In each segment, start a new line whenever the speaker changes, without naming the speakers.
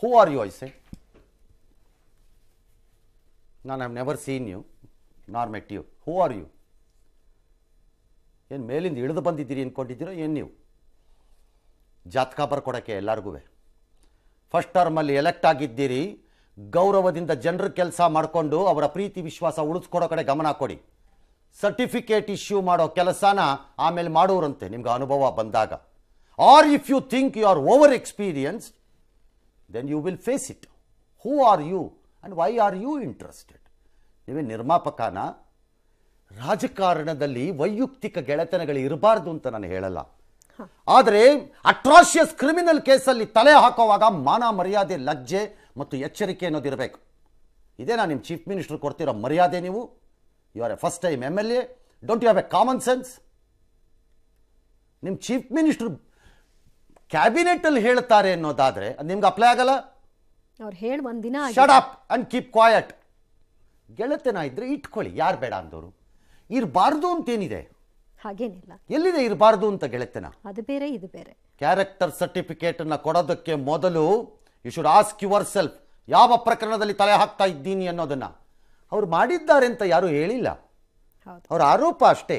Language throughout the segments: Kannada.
Who are you? I say. ನಾನು I have never seen you nor met you who are you ಏನು ಮೇಲಿಂದ ಇಳಿದು ಬಂದಿದ್ದೀರಿ ಅಂದ್ಕೊಂಡಿದ್ದೀರೋ ಏನು ನೀವು ಜಾತಕ ಬರ್ಕೊಡೋಕ್ಕೆ ಎಲ್ಲರಿಗೂ ಫಸ್ಟ್ ಟರ್ಮಲ್ಲಿ ಎಲೆಕ್ಟ್ ಆಗಿದ್ದೀರಿ ಗೌರವದಿಂದ ಜನರ ಕೆಲಸ ಮಾಡಿಕೊಂಡು ಅವರ ಪ್ರೀತಿ ವಿಶ್ವಾಸ ಉಳಿಸ್ಕೊಡೋ ಕಡೆ ಗಮನ ಕೊಡಿ ಸರ್ಟಿಫಿಕೇಟ್ ಇಶ್ಯೂ ಮಾಡೋ ಕೆಲಸನ ಆಮೇಲೆ ಮಾಡೋರಂತೆ ನಿಮ್ಗೆ ಅನುಭವ ಬಂದಾಗ or if you think you are over experienced then you will face it who are you and why are you interested ನೀವೇ ನಿರ್ಮಾಪಕನ ರಾಜಕಾರಣದಲ್ಲಿ ವೈಯಕ್ತಿಕ ಗೆಳೆತನಗಳು ಇರಬಾರ್ದು ಅಂತ ನಾನು ಹೇಳಲ್ಲ ಆದರೆ ಅಟ್ರಾಷಿಯಸ್ ಕ್ರಿಮಿನಲ್ ಕೇಸಲ್ಲಿ ತಲೆ ಹಾಕೋವಾಗ ಮಾನ ಮರ್ಯಾದೆ ಲಜ್ಜೆ ಮತ್ತು ಎಚ್ಚರಿಕೆ ಅನ್ನೋದಿರಬೇಕು ನಾನು ನಿಮ್ಮ ಚೀಫ್ ಮಿನಿಸ್ಟರ್ ಕೊಡ್ತಿರೋ ಮರ್ಯಾದೆ ನೀವು you are a first time M L A don't you have a common sense ನಿಮ್ಮ ಚೀಫ್ ಮಿನಿಸ್ಟರ್ ಅಲ್ಲಿ ಹೇಳ್ತಾರೆ ಅನ್ನೋದಾದ್ರೆ ನಿಮ್ಗೆ ಅಪ್ಲೈ ಆಗಲ್ಲ ಅವ್ರು ಹೇಳಿ ಒಂದಿನ shut up and keep quiet ಗೆಳತನ ಇದ್ರೆ ಇಟ್ಕೊಳ್ಳಿ ಯಾರು ಬೇಡ ಅಂದವರು ಇರಬಾರ್ದು ಅಂತೇನಿದೆ ಹಾಗೇನಿಲ್ಲ ಎಲ್ಲಿದೆ ಇರಬಾರ್ದು ಅಂತ ಗೆಳೆತನ ಅದು ಬೇರೆ ಇದು ಬೇರೆ ಕ್ಯಾರೆಕ್ಟರ್ ಸರ್ಟಿಫಿಕೇಟನ್ನು ಕೊಡೋದಕ್ಕೆ ಮೊದಲು you should ask yourself ಯಾವ ಪ್ರಕರಣದಲ್ಲಿ ತಲೆ ಹಾಕ್ತಾ ಇದ್ದೀನಿ ಅನ್ನೋದನ್ನ ಅವ್ರು ಮಾಡಿದ್ದಾರೆ ಅಂತ ಯಾರೂ ಹೇಳಿಲ್ಲ ಅವ್ರ ಆರೋಪ ಅಷ್ಟೇ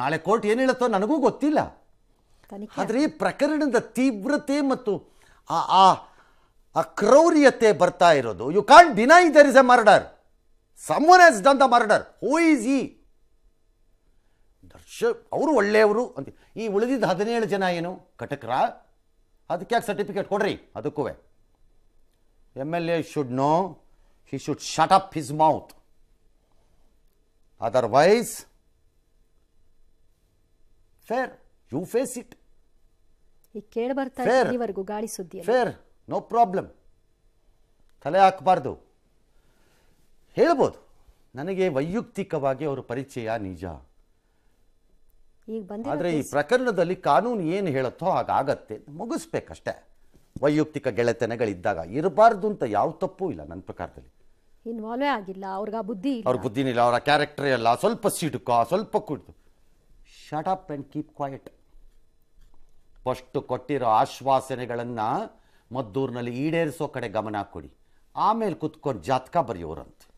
ನಾಳೆ ಕೋರ್ಟ್ ಏನು ಹೇಳುತ್ತೋ ನನಗೂ ಗೊತ್ತಿಲ್ಲ ಆದರೆ ಪ್ರಕರಣದ ತೀವ್ರತೆ ಮತ್ತು ಆ ಆ ಅಕ್ರೌರ್ಯತೆ ಬರ್ತಾ ಇರೋದು you can't deny there is a murder someone has done the murder who is ಈ ದರ್ಶ ಅವರು ಒಳ್ಳೆಯವರು ಅಂತ ಈ ಉಳಿದಿದ್ದ ಹದಿನೇಳು ಜನ ಏನು ಕಟಕ್ರ ಅದಕ್ಕೆ ಯಾಕೆ ಸರ್ಟಿಫಿಕೇಟ್ ಕೊಡ್ರಿ ಅದಕ್ಕೂ M L A should know he should shut up his mouth otherwise fair you face it ಸುದ್ದಿ ನೋ ಪ್ರಾಬ್ಲಮ್ ತಲೆ ಹಾಕಬಾರ್ದು ಹೇಳ್ಬೋದು ನನಗೆ ವೈಯಕ್ತಿಕವಾಗಿ ಅವರ ಪರಿಚಯ ನಿಜ ಈಗ ಈ ಪ್ರಕರಣದಲ್ಲಿ ಕಾನೂನು ಏನು ಹೇಳುತ್ತೋ ಹಾಗಾಗತ್ತೆ ಮುಗಿಸ್ಬೇಕಷ್ಟೇ ವೈಯಕ್ತಿಕ ಗೆಳೆತನಗಳಿದ್ದಾಗ ಇರಬಾರ್ದು ಅಂತ ಯಾವ ತಪ್ಪು ಇಲ್ಲ ನನ್ನ ಪ್ರಕಾರದಲ್ಲಿ ಇನ್ವಾಲ್ವೇ ಆಗಿಲ್ಲ ಅವ್ರಿಗೆ ಆ ಬುದ್ಧಿ ಇಲ್ಲ. ಅವ್ರ ಇಲ್ಲ ಅವರ ಕ್ಯಾರೆಕ್ಟರ್ ಎಲ್ಲ ಸ್ವಲ್ಪ ಸಿಡುಕ ಸ್ವಲ್ಪ ಕುಡಿದು shut up and keep quiet first ಕೊಟ್ಟಿರೋ ಆಶ್ವಾಸನೆಗಳನ್ನು ಮದ್ದೂರಿನಲ್ಲಿ ಈಡೇರಿಸೋ ಕಡೆ ಗಮನ ಕೊಡಿ ಆಮೇಲೆ ಕುತ್ಕೊಂಡು ಜಾತಕ ಬರೆಯೋರಂತೆ